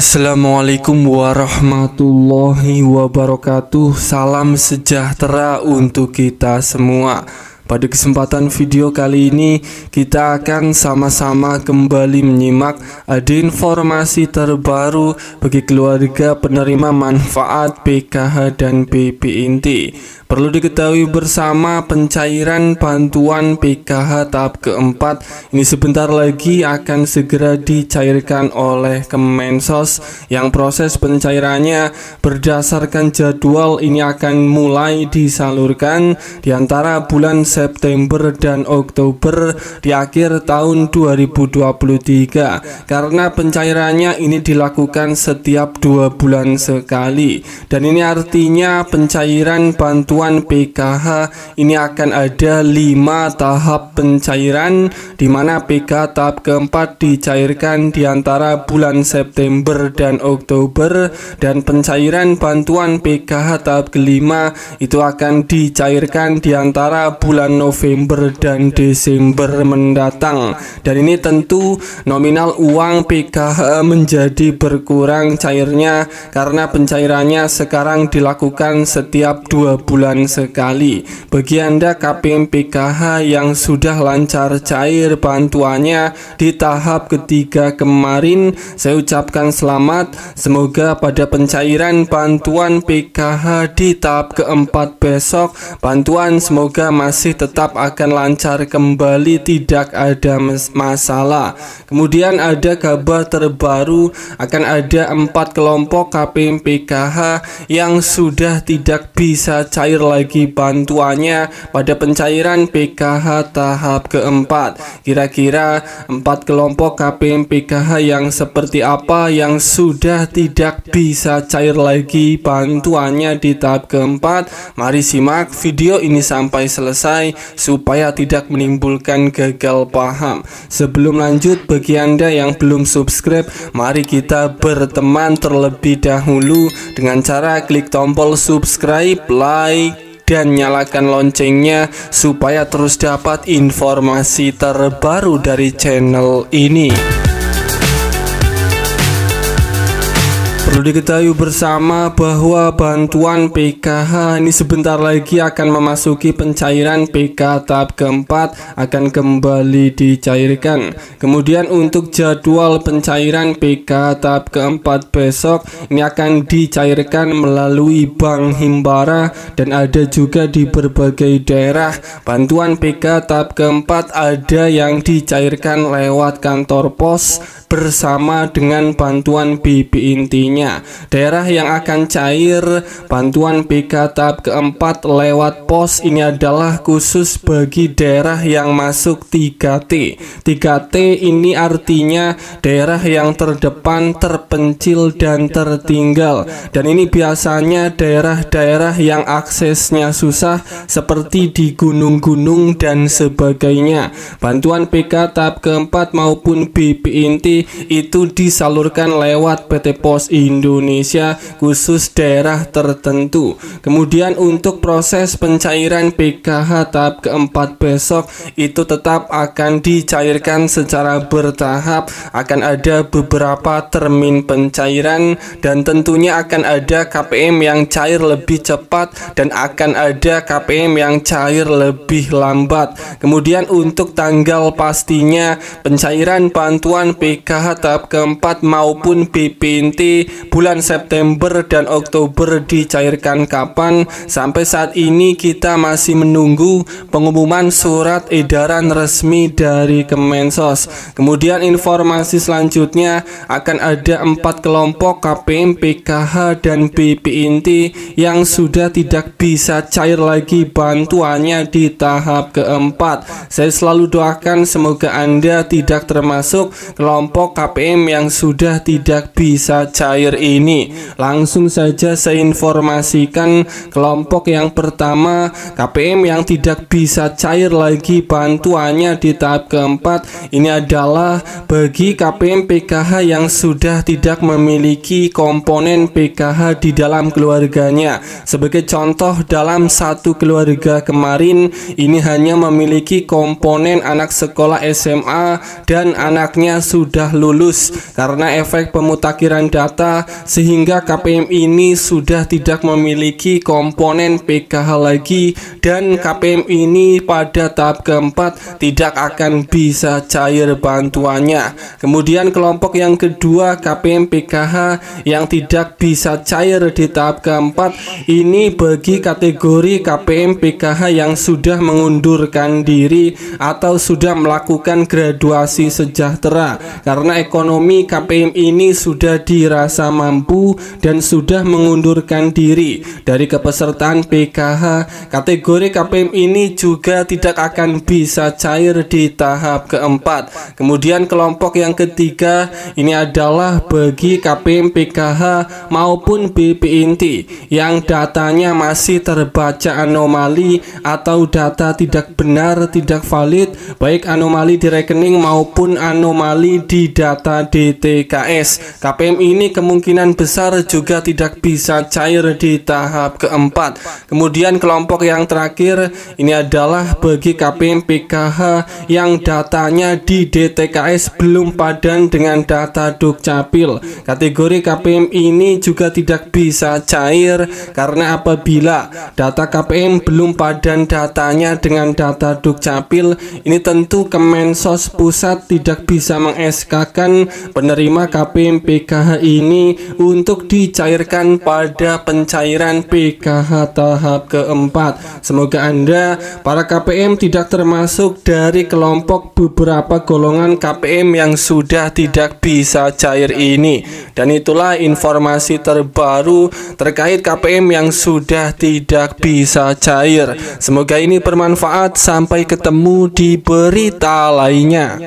Assalamualaikum warahmatullahi wabarakatuh Salam sejahtera untuk kita semua Pada kesempatan video kali ini Kita akan sama-sama kembali menyimak Ada informasi terbaru Bagi keluarga penerima manfaat PKH dan BPNT Perlu diketahui bersama pencairan bantuan PKH tahap keempat ini sebentar lagi akan segera dicairkan oleh Kemensos yang proses pencairannya berdasarkan jadwal ini akan mulai disalurkan di antara bulan September dan Oktober di akhir tahun 2023 karena pencairannya ini dilakukan setiap dua bulan sekali dan ini artinya pencairan bantuan Bantuan PKH ini akan ada lima tahap pencairan di mana PKH tahap keempat dicairkan di antara bulan September dan Oktober dan pencairan bantuan PKH tahap kelima itu akan dicairkan di antara bulan November dan Desember mendatang dan ini tentu nominal uang PKH menjadi berkurang cairnya karena pencairannya sekarang dilakukan setiap dua bulan bulan sekali. Bagi Anda KPM PKH yang sudah lancar cair bantuannya di tahap ketiga kemarin, saya ucapkan selamat. Semoga pada pencairan bantuan PKH di tahap keempat besok, bantuan semoga masih tetap akan lancar kembali, tidak ada masalah. Kemudian ada kabar terbaru akan ada empat kelompok KPM PKH yang sudah tidak bisa cair hadir lagi bantuannya pada pencairan PKH tahap keempat. Kira-kira empat kelompok KPM PKH yang seperti apa yang sudah tidak bisa cair lagi bantuannya di tahap keempat? Mari simak video ini sampai selesai supaya tidak menimbulkan gagal paham. Sebelum lanjut, bagi Anda yang belum subscribe, mari kita berteman terlebih dahulu dengan cara klik tombol subscribe, like, dan nyalakan loncengnya supaya terus dapat informasi terbaru dari channel ini. Perlu diketahui bersama bahwa bantuan PKH ini sebentar lagi akan memasuki pencairan PK tahap keempat akan kembali dicairkan. Kemudian untuk jadwal pencairan PK tahap keempat besok ini akan dicairkan melalui Bank Himbara dan ada juga di berbagai daerah. Bantuan PK tahap keempat ada yang dicairkan lewat kantor pos bersama dengan bantuan BP intinya lainnya. Daerah yang akan cair bantuan PK tahap keempat lewat pos ini adalah khusus bagi daerah yang masuk 3T. 3T ini artinya daerah yang terdepan, terpencil, dan tertinggal. Dan ini biasanya daerah-daerah yang aksesnya susah seperti di gunung-gunung dan sebagainya. Bantuan PK tahap keempat maupun BPNT itu disalurkan lewat PT Pos ini Indonesia khusus daerah tertentu. Kemudian untuk proses pencairan PKH tahap keempat besok itu tetap akan dicairkan secara bertahap. Akan ada beberapa termin pencairan dan tentunya akan ada KPM yang cair lebih cepat dan akan ada KPM yang cair lebih lambat. Kemudian untuk tanggal pastinya pencairan bantuan PKH tahap keempat maupun BPNT bulan September dan Oktober dicairkan kapan sampai saat ini kita masih menunggu pengumuman surat edaran resmi dari Kemensos kemudian informasi selanjutnya akan ada empat kelompok KPM, PKH, dan BP inti yang sudah tidak bisa cair lagi bantuannya di tahap keempat saya selalu doakan semoga Anda tidak termasuk kelompok KPM yang sudah tidak bisa cair terakhir ini. Langsung saja saya informasikan kelompok yang pertama KPM yang tidak bisa cair lagi bantuannya di tahap keempat ini adalah bagi KPM PKH yang sudah tidak memiliki komponen PKH di dalam keluarganya. Sebagai contoh dalam satu keluarga kemarin ini hanya memiliki komponen anak sekolah SMA dan anaknya sudah lulus karena efek pemutakhiran data sehingga KPM ini sudah tidak memiliki komponen PKH lagi dan KPM ini pada tahap keempat tidak akan bisa cair bantuannya. Kemudian kelompok yang kedua KPM PKH yang tidak bisa cair di tahap keempat ini bagi kategori KPM PKH yang sudah mengundurkan diri atau sudah melakukan graduasi sejahtera karena ekonomi KPM ini sudah dirasa Mampu dan sudah mengundurkan diri dari kepesertaan PKH. Kategori KPM ini juga tidak akan bisa cair di tahap keempat. Kemudian kelompok yang ketiga ini adalah bagi KPM PKH maupun BPNT yang datanya masih terbaca anomali atau data tidak benar, tidak valid, baik anomali di rekening maupun anomali di data DTKS. KPM ini kemungkinan kemungkinan besar juga tidak bisa cair di tahap keempat. Kemudian kelompok yang terakhir ini adalah bagi KPM PKH yang datanya di DTKS belum padan dengan data Dukcapil. Kategori KPM ini juga tidak bisa cair karena apabila data KPM belum padan datanya dengan data Dukcapil, ini tentu Kemensos Pusat tidak bisa meng-SK-kan penerima KPM PKH ini untuk dicairkan pada pencairan PKH tahap keempat. Semoga Anda, para KPM tidak termasuk dari kelompok beberapa golongan KPM yang sudah tidak bisa cair ini. Dan itulah informasi terbaru terkait KPM yang sudah tidak bisa cair. Semoga ini bermanfaat. Sampai ketemu di berita lainnya.